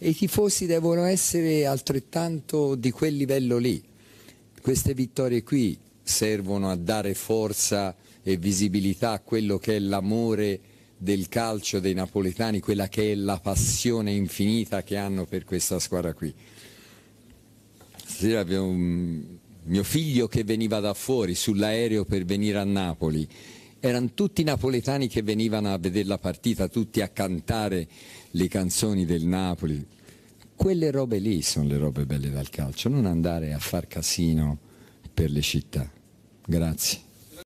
I tifosi devono essere altrettanto di quel livello lì. Queste vittorie qui servono a dare forza e visibilità a quello che è l'amore del calcio dei napoletani, quella che è la passione infinita che hanno per questa squadra qui. Stasera abbiamo mio figlio che veniva da fuori sull'aereo per venire a Napoli, erano tutti napoletani che venivano a vedere la partita, tutti a cantare le canzoni del Napoli. Quelle robe lì sono le robe belle dal calcio, non andare a far casino per le città. Grazie.